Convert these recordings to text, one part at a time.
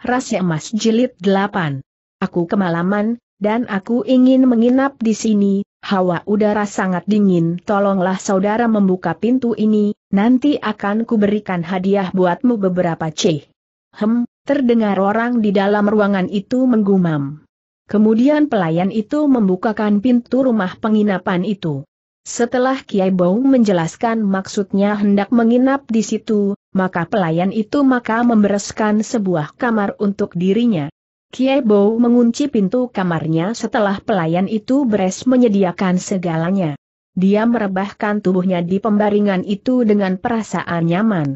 Rahasia Emas Jilid 8. Aku kemalaman, dan aku ingin menginap di sini, hawa udara sangat dingin. Tolonglah saudara membuka pintu ini, nanti akan kuberikan hadiah buatmu beberapa ceh. Hem, terdengar orang di dalam ruangan itu menggumam. Kemudian pelayan itu membukakan pintu rumah penginapan itu. Setelah Kiai Bau menjelaskan maksudnya hendak menginap di situ, maka pelayan itu maka membereskan sebuah kamar untuk dirinya. Kiai Bau mengunci pintu kamarnya setelah pelayan itu beres menyediakan segalanya. Dia merebahkan tubuhnya di pembaringan itu dengan perasaan nyaman.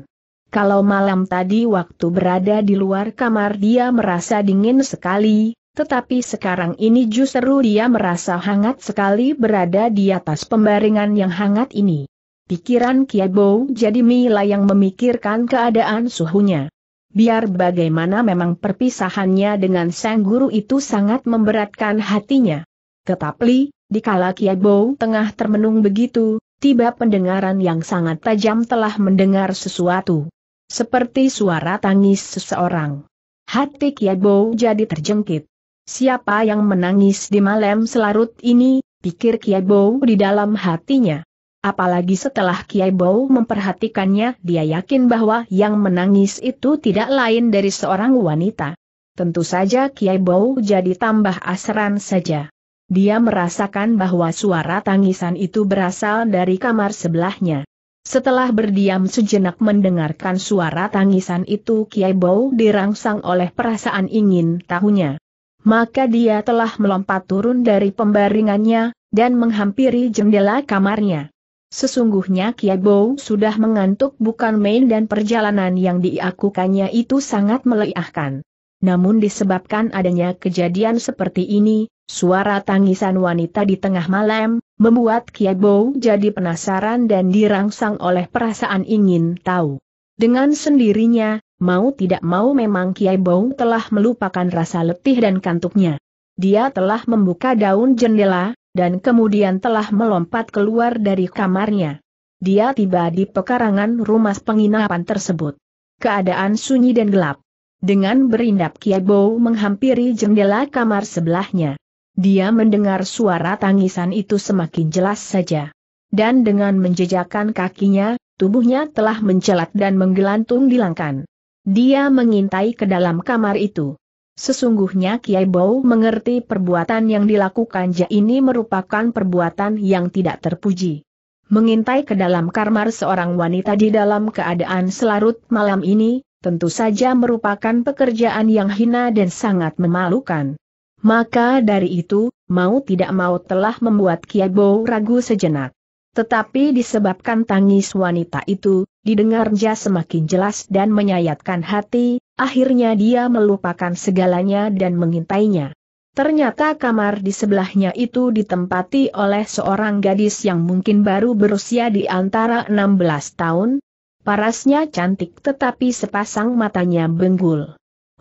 Kalau malam tadi waktu berada di luar kamar dia merasa dingin sekali, tetapi sekarang ini justru dia merasa hangat sekali berada di atas pembaringan yang hangat ini. Pikiran Kiabo jadi Mila yang memikirkan keadaan suhunya. Biar bagaimana memang perpisahannya dengan sang guru itu sangat memberatkan hatinya. Tetapi, dikala Kiabo tengah termenung begitu, tiba pendengaran yang sangat tajam telah mendengar sesuatu. Seperti suara tangis seseorang. Hati Kiabo jadi terjengkit. Siapa yang menangis di malam selarut ini, pikir Kiai Bow di dalam hatinya. Apalagi setelah Kiai Bow memperhatikannya, dia yakin bahwa yang menangis itu tidak lain dari seorang wanita. Tentu saja Kiai Bow jadi tambah asran saja. Dia merasakan bahwa suara tangisan itu berasal dari kamar sebelahnya. Setelah berdiam sejenak mendengarkan suara tangisan itu Kiai Bow dirangsang oleh perasaan ingin tahunya. Maka dia telah melompat turun dari pembaringannya, dan menghampiri jendela kamarnya. Sesungguhnya Kiabou sudah mengantuk bukan main dan perjalanan yang diakukannya itu sangat meleahkan. Namun disebabkan adanya kejadian seperti ini, suara tangisan wanita di tengah malam, membuat Kiabou jadi penasaran dan dirangsang oleh perasaan ingin tahu. Dengan sendirinya, mau tidak mau memang Kiai Bong telah melupakan rasa letih dan kantuknya. Dia telah membuka daun jendela, dan kemudian telah melompat keluar dari kamarnya. Dia tiba di pekarangan rumah penginapan tersebut. Keadaan sunyi dan gelap. Dengan berindap Kiai Bow menghampiri jendela kamar sebelahnya. Dia mendengar suara tangisan itu semakin jelas saja. Dan dengan menjejakkan kakinya, tubuhnya telah mencelat dan menggelantung di langkan. Dia mengintai ke dalam kamar itu. Sesungguhnya Kiai Bau mengerti perbuatan yang dilakukan Ja ini merupakan perbuatan yang tidak terpuji. Mengintai ke dalam kamar seorang wanita di dalam keadaan selarut malam ini, tentu saja merupakan pekerjaan yang hina dan sangat memalukan. Maka dari itu, mau tidak mau telah membuat Kiai Bau ragu sejenak. Tetapi disebabkan tangis wanita itu, didengarnya semakin jelas dan menyayatkan hati, akhirnya dia melupakan segalanya dan mengintainya. Ternyata kamar di sebelahnya itu ditempati oleh seorang gadis yang mungkin baru berusia di antara 16 tahun. Parasnya cantik tetapi sepasang matanya benggul.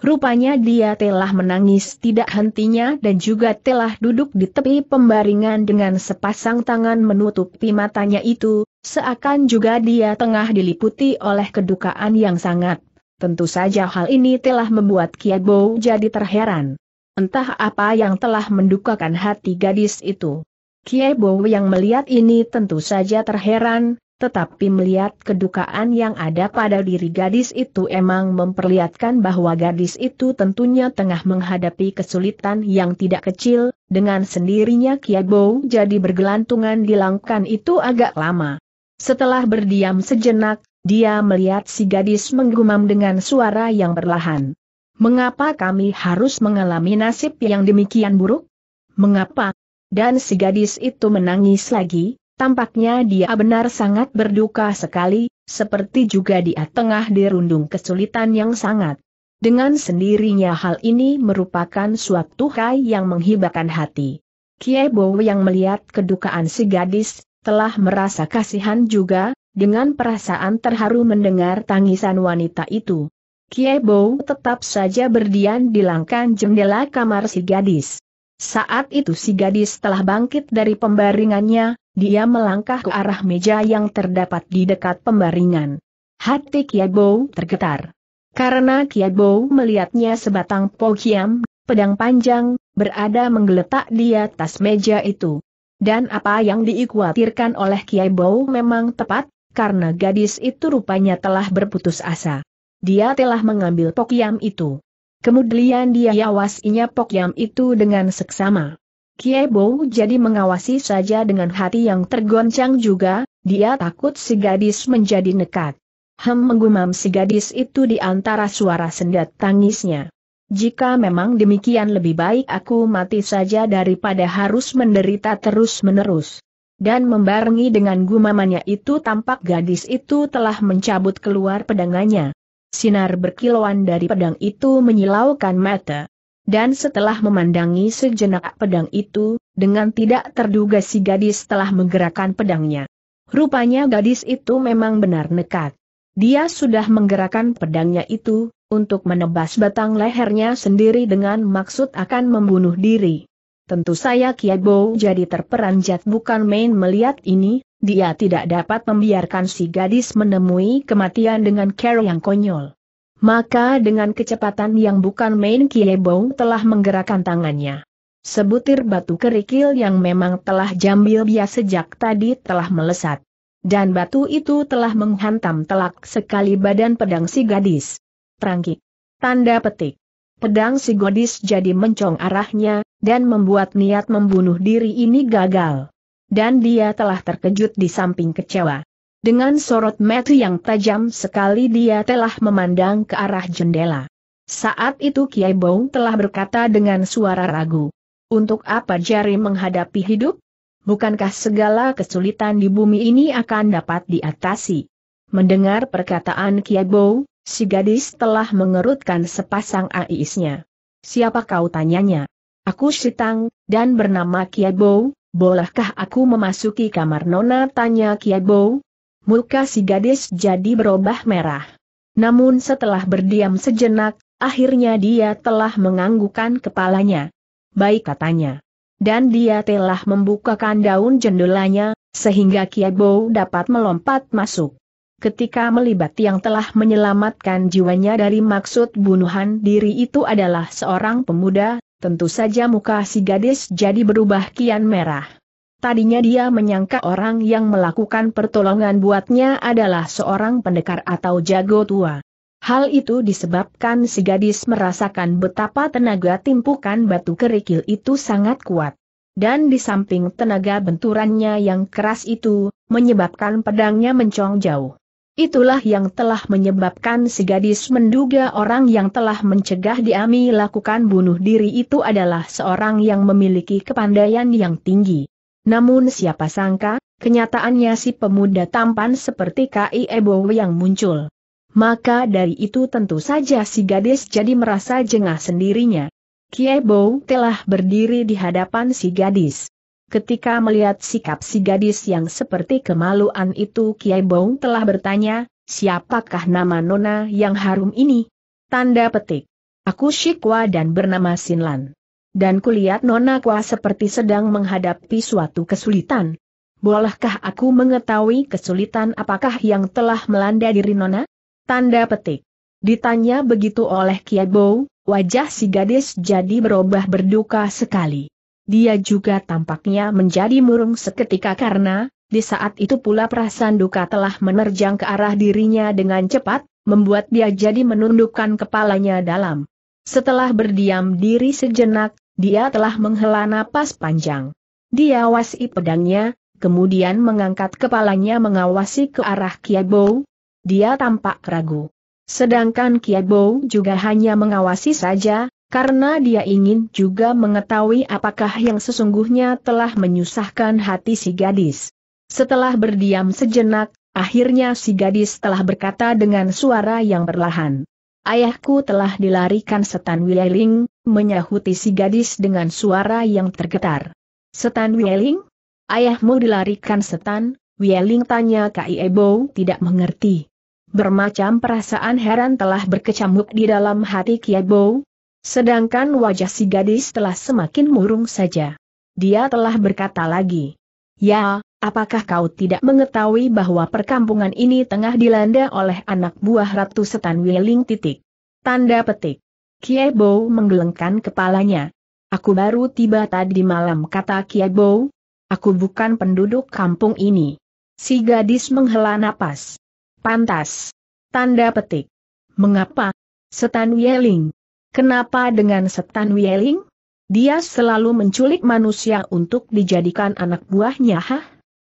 Rupanya dia telah menangis tidak hentinya dan juga telah duduk di tepi pembaringan dengan sepasang tangan menutupi matanya itu, seakan juga dia tengah diliputi oleh kedukaan yang sangat. Tentu saja hal ini telah membuat Kiabo jadi terheran. Entah apa yang telah mendukakan hati gadis itu. Kiebo yang melihat ini tentu saja terheran, tetapi melihat kedukaan yang ada pada diri gadis itu emang memperlihatkan bahwa gadis itu tentunya tengah menghadapi kesulitan yang tidak kecil, dengan sendirinya Kiabo jadi bergelantungan di langkan itu agak lama. Setelah berdiam sejenak, dia melihat si gadis menggumam dengan suara yang berlahan. Mengapa kami harus mengalami nasib yang demikian buruk? Mengapa? Dan si gadis itu menangis lagi, Tampaknya dia benar sangat berduka sekali, seperti juga dia tengah dirundung kesulitan yang sangat. Dengan sendirinya hal ini merupakan suatu kai yang menghibakan hati. Kiebo yang melihat kedukaan si gadis, telah merasa kasihan juga, dengan perasaan terharu mendengar tangisan wanita itu. Kiebo tetap saja berdiam di langkan jendela kamar si gadis. Saat itu si gadis telah bangkit dari pembaringannya, dia melangkah ke arah meja yang terdapat di dekat pembaringan. Hati Kiabo tergetar. Karena Kiabo melihatnya sebatang pokiam, pedang panjang, berada menggeletak di atas meja itu. Dan apa yang diikhawatirkan oleh Kiabo memang tepat, karena gadis itu rupanya telah berputus asa. Dia telah mengambil pokiam itu. Kemudian dia yawasinya pokiam itu dengan seksama. Bou jadi mengawasi saja dengan hati yang tergoncang juga, dia takut si gadis menjadi nekat. Hem menggumam si gadis itu di antara suara sendat tangisnya. Jika memang demikian lebih baik aku mati saja daripada harus menderita terus-menerus. Dan membarengi dengan gumamannya itu tampak gadis itu telah mencabut keluar pedangannya. Sinar berkilauan dari pedang itu menyilaukan mata. Dan setelah memandangi sejenak pedang itu, dengan tidak terduga si gadis telah menggerakkan pedangnya. Rupanya gadis itu memang benar nekat. Dia sudah menggerakkan pedangnya itu, untuk menebas batang lehernya sendiri dengan maksud akan membunuh diri. Tentu saya Kiabo jadi terperanjat bukan main melihat ini, dia tidak dapat membiarkan si gadis menemui kematian dengan cara yang konyol. Maka dengan kecepatan yang bukan main Kiebong telah menggerakkan tangannya. Sebutir batu kerikil yang memang telah jambil biasa sejak tadi telah melesat. Dan batu itu telah menghantam telak sekali badan pedang si gadis. Terangkik. Tanda petik. Pedang si gadis jadi mencong arahnya, dan membuat niat membunuh diri ini gagal. Dan dia telah terkejut di samping kecewa. Dengan sorot mata yang tajam sekali dia telah memandang ke arah jendela. Saat itu Kiai Bong telah berkata dengan suara ragu. Untuk apa jari menghadapi hidup? Bukankah segala kesulitan di bumi ini akan dapat diatasi? Mendengar perkataan Kiai Bong, si gadis telah mengerutkan sepasang aisnya. Siapa kau tanyanya? Aku Sitang, dan bernama Kiai Bong, bolehkah aku memasuki kamar Nona? Tanya Kiai Bong, muka si gadis jadi berubah merah. Namun setelah berdiam sejenak, akhirnya dia telah menganggukkan kepalanya. Baik katanya. Dan dia telah membukakan daun jendelanya, sehingga Kiabo dapat melompat masuk. Ketika melibat yang telah menyelamatkan jiwanya dari maksud bunuhan diri itu adalah seorang pemuda, tentu saja muka si gadis jadi berubah kian merah. Tadinya dia menyangka orang yang melakukan pertolongan buatnya adalah seorang pendekar atau jago tua. Hal itu disebabkan si gadis merasakan betapa tenaga timpukan batu kerikil itu sangat kuat. Dan di samping tenaga benturannya yang keras itu, menyebabkan pedangnya mencong jauh. Itulah yang telah menyebabkan si gadis menduga orang yang telah mencegah Diami lakukan bunuh diri itu adalah seorang yang memiliki kepandaian yang tinggi. Namun siapa sangka, kenyataannya si pemuda tampan seperti K.I. Ebo yang muncul. Maka dari itu tentu saja si gadis jadi merasa jengah sendirinya. Kiebo telah berdiri di hadapan si gadis. Ketika melihat sikap si gadis yang seperti kemaluan itu Kiai Bong telah bertanya, siapakah nama nona yang harum ini? Tanda petik. Aku Shikwa dan bernama Sinlan dan kulihat Nona Kwa seperti sedang menghadapi suatu kesulitan. Bolehkah aku mengetahui kesulitan apakah yang telah melanda diri Nona? Tanda petik. Ditanya begitu oleh Kiabo, wajah si gadis jadi berubah berduka sekali. Dia juga tampaknya menjadi murung seketika karena, di saat itu pula perasaan duka telah menerjang ke arah dirinya dengan cepat, membuat dia jadi menundukkan kepalanya dalam. Setelah berdiam diri sejenak, dia telah menghela napas panjang. Dia wasi pedangnya, kemudian mengangkat kepalanya mengawasi ke arah Kiabou. Dia tampak ragu. Sedangkan Kiabou juga hanya mengawasi saja, karena dia ingin juga mengetahui apakah yang sesungguhnya telah menyusahkan hati si gadis. Setelah berdiam sejenak, akhirnya si gadis telah berkata dengan suara yang berlahan, Ayahku telah dilarikan setan Wililing menyahuti si gadis dengan suara yang tergetar. Setan Wieling? Ayahmu dilarikan setan, Wieling tanya Kai Ebo tidak mengerti. Bermacam perasaan heran telah berkecamuk di dalam hati Kiebo, sedangkan wajah si gadis telah semakin murung saja. Dia telah berkata lagi, Ya, apakah kau tidak mengetahui bahwa perkampungan ini tengah dilanda oleh anak buah Ratu Setan Wieling titik? Tanda petik. Kiebo menggelengkan kepalanya. Aku baru tiba tadi malam kata Kiebo. Aku bukan penduduk kampung ini. Si gadis menghela napas. Pantas. Tanda petik. Mengapa? Setan Wieling. Kenapa dengan setan Wieling? Dia selalu menculik manusia untuk dijadikan anak buahnya hah?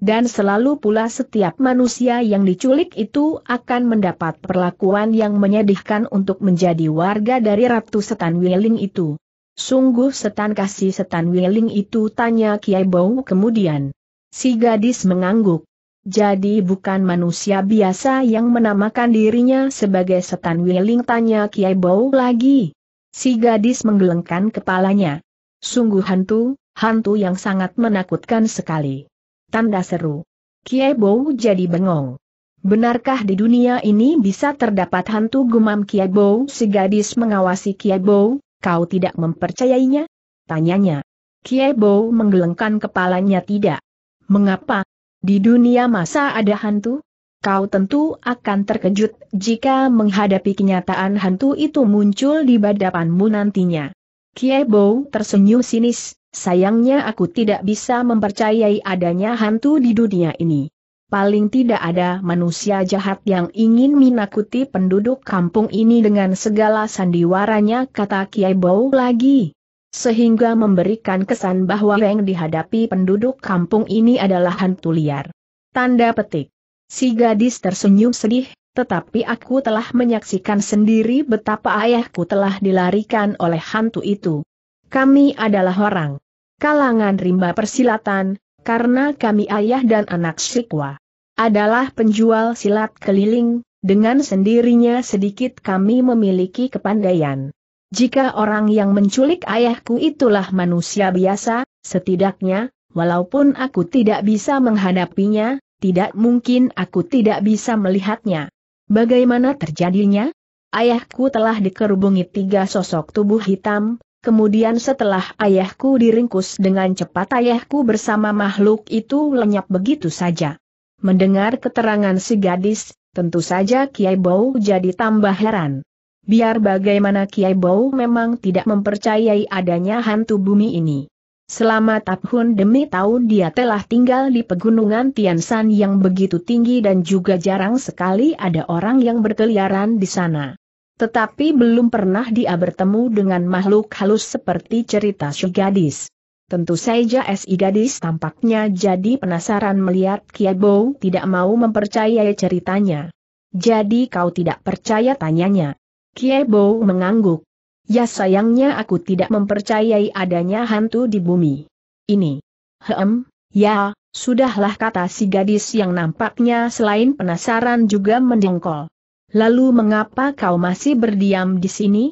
Dan selalu pula setiap manusia yang diculik itu akan mendapat perlakuan yang menyedihkan untuk menjadi warga dari Ratu Setan Wiling itu. Sungguh setan kasih setan Wiling itu tanya Kiai Bau kemudian. Si gadis mengangguk. Jadi bukan manusia biasa yang menamakan dirinya sebagai setan Wiling? tanya Kiai Bau lagi. Si gadis menggelengkan kepalanya. Sungguh hantu, hantu yang sangat menakutkan sekali. Tanda seru. Kiai Bow jadi bengong. Benarkah di dunia ini bisa terdapat hantu gumam Kiai Bow? Si gadis mengawasi Kiai Bow, kau tidak mempercayainya? Tanyanya. Kiai Bow menggelengkan kepalanya tidak. Mengapa? Di dunia masa ada hantu? Kau tentu akan terkejut jika menghadapi kenyataan hantu itu muncul di badapanmu nantinya. Kiai Bow tersenyum sinis, Sayangnya aku tidak bisa mempercayai adanya hantu di dunia ini. Paling tidak ada manusia jahat yang ingin menakuti penduduk kampung ini dengan segala sandiwaranya kata Kiai Bau lagi. Sehingga memberikan kesan bahwa yang dihadapi penduduk kampung ini adalah hantu liar. Tanda petik. Si gadis tersenyum sedih, tetapi aku telah menyaksikan sendiri betapa ayahku telah dilarikan oleh hantu itu. Kami adalah orang kalangan rimba persilatan, karena kami ayah dan anak Sikwa adalah penjual silat keliling, dengan sendirinya sedikit kami memiliki kepandaian. Jika orang yang menculik ayahku itulah manusia biasa, setidaknya, walaupun aku tidak bisa menghadapinya, tidak mungkin aku tidak bisa melihatnya. Bagaimana terjadinya? Ayahku telah dikerubungi tiga sosok tubuh hitam, Kemudian setelah ayahku diringkus dengan cepat ayahku bersama makhluk itu lenyap begitu saja. Mendengar keterangan si gadis, tentu saja Kiai Bau jadi tambah heran. Biar bagaimana Kiai Bau memang tidak mempercayai adanya hantu bumi ini. Selama tahun demi tahun dia telah tinggal di pegunungan Tiansan yang begitu tinggi dan juga jarang sekali ada orang yang berkeliaran di sana. Tetapi belum pernah dia bertemu dengan makhluk halus seperti cerita si gadis. Tentu saja si gadis tampaknya jadi penasaran melihat Kiabo tidak mau mempercayai ceritanya. Jadi kau tidak percaya tanyanya. Kiebo mengangguk. Ya sayangnya aku tidak mempercayai adanya hantu di bumi. Ini. Hem, ya, sudahlah kata si gadis yang nampaknya selain penasaran juga mendengkol. Lalu mengapa kau masih berdiam di sini?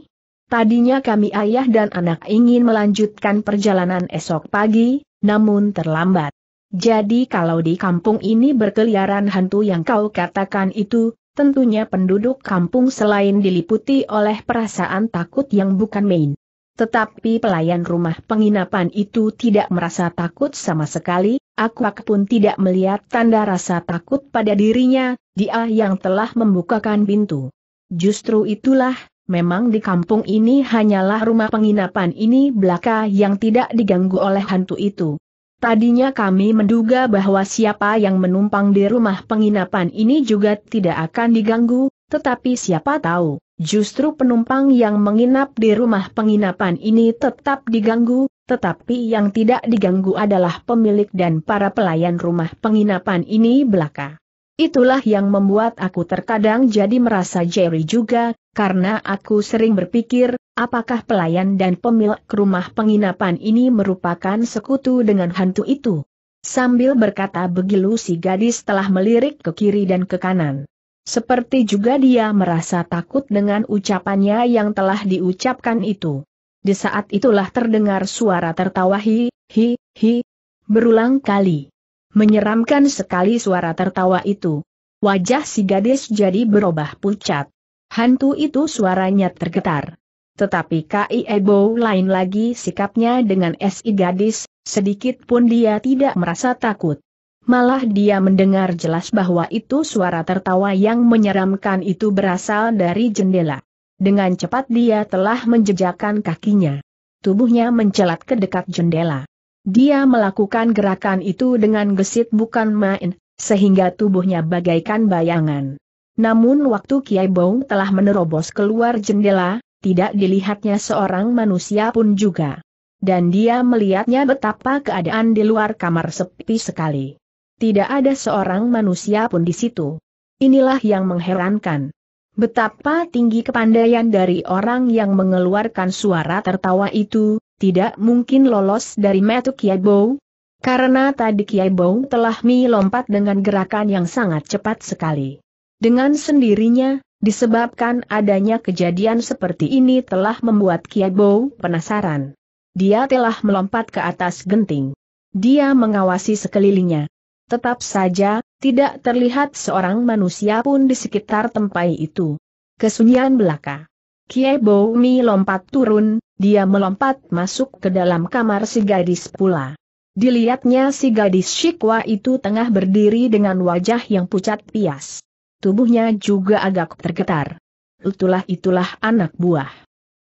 Tadinya kami ayah dan anak ingin melanjutkan perjalanan esok pagi, namun terlambat. Jadi kalau di kampung ini berkeliaran hantu yang kau katakan itu, tentunya penduduk kampung selain diliputi oleh perasaan takut yang bukan main. Tetapi pelayan rumah penginapan itu tidak merasa takut sama sekali, aku pun tidak melihat tanda rasa takut pada dirinya, dia yang telah membukakan pintu. Justru itulah, memang di kampung ini hanyalah rumah penginapan ini belaka yang tidak diganggu oleh hantu itu. Tadinya kami menduga bahwa siapa yang menumpang di rumah penginapan ini juga tidak akan diganggu, tetapi siapa tahu. Justru penumpang yang menginap di rumah penginapan ini tetap diganggu, tetapi yang tidak diganggu adalah pemilik dan para pelayan rumah penginapan ini belaka. Itulah yang membuat aku terkadang jadi merasa Jerry juga, karena aku sering berpikir, apakah pelayan dan pemilik rumah penginapan ini merupakan sekutu dengan hantu itu? Sambil berkata begitu si gadis telah melirik ke kiri dan ke kanan. Seperti juga dia merasa takut dengan ucapannya yang telah diucapkan itu. Di saat itulah terdengar suara tertawa hi, hi, hi, berulang kali. Menyeramkan sekali suara tertawa itu. Wajah si gadis jadi berubah pucat. Hantu itu suaranya tergetar. Tetapi Kai Ebo lain lagi sikapnya dengan si gadis, sedikit pun dia tidak merasa takut. Malah dia mendengar jelas bahwa itu suara tertawa yang menyeramkan itu berasal dari jendela. Dengan cepat dia telah menjejakkan kakinya. Tubuhnya mencelat ke dekat jendela. Dia melakukan gerakan itu dengan gesit bukan main, sehingga tubuhnya bagaikan bayangan. Namun waktu Kiai Bong telah menerobos keluar jendela, tidak dilihatnya seorang manusia pun juga. Dan dia melihatnya betapa keadaan di luar kamar sepi sekali. Tidak ada seorang manusia pun di situ. Inilah yang mengherankan. Betapa tinggi kepandaian dari orang yang mengeluarkan suara tertawa itu, tidak mungkin lolos dari metu Kiai Bow. Karena tadi Kiai Bow telah melompat dengan gerakan yang sangat cepat sekali. Dengan sendirinya, disebabkan adanya kejadian seperti ini telah membuat Kiai Bow penasaran. Dia telah melompat ke atas genting. Dia mengawasi sekelilingnya. Tetap saja, tidak terlihat seorang manusia pun di sekitar tempai itu. Kesunyian belaka. Kie Boumi lompat turun, dia melompat masuk ke dalam kamar si gadis pula. Dilihatnya si gadis Shikwa itu tengah berdiri dengan wajah yang pucat pias. Tubuhnya juga agak tergetar. Itulah itulah anak buah.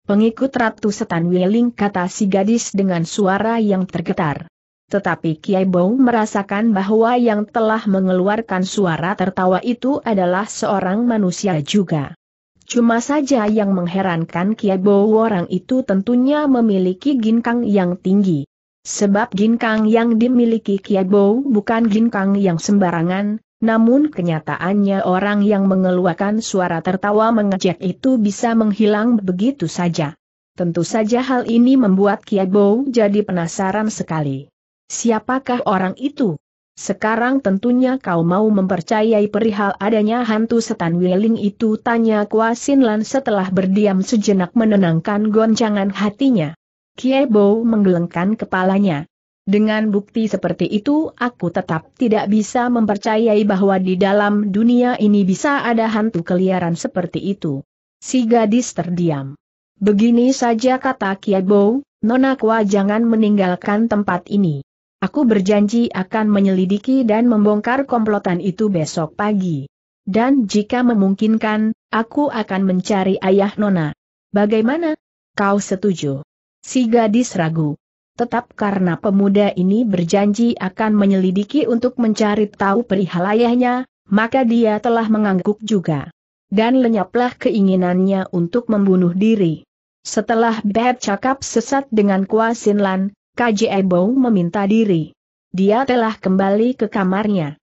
Pengikut Ratu Setan Wieling kata si gadis dengan suara yang tergetar. Tetapi Kiai Bow merasakan bahwa yang telah mengeluarkan suara tertawa itu adalah seorang manusia juga. Cuma saja yang mengherankan Kiai Bow orang itu tentunya memiliki ginkang yang tinggi. Sebab ginkang yang dimiliki Kiai Bow bukan ginkang yang sembarangan, namun kenyataannya orang yang mengeluarkan suara tertawa mengejek itu bisa menghilang begitu saja. Tentu saja hal ini membuat Kiai Bow jadi penasaran sekali. Siapakah orang itu? Sekarang tentunya kau mau mempercayai perihal adanya hantu setan Wiling itu tanya Kuasinlan setelah berdiam sejenak menenangkan goncangan hatinya. Kiebo menggelengkan kepalanya. Dengan bukti seperti itu aku tetap tidak bisa mempercayai bahwa di dalam dunia ini bisa ada hantu keliaran seperti itu. Si gadis terdiam. Begini saja kata Kiebo, Nona Kwa jangan meninggalkan tempat ini. Aku berjanji akan menyelidiki dan membongkar komplotan itu besok pagi. Dan jika memungkinkan, aku akan mencari ayah Nona. Bagaimana? Kau setuju? Si gadis ragu. Tetap karena pemuda ini berjanji akan menyelidiki untuk mencari tahu perihal ayahnya, maka dia telah mengangguk juga. Dan lenyaplah keinginannya untuk membunuh diri. Setelah Beb cakap sesat dengan Kua Sinlan, KJ Bong meminta diri. Dia telah kembali ke kamarnya.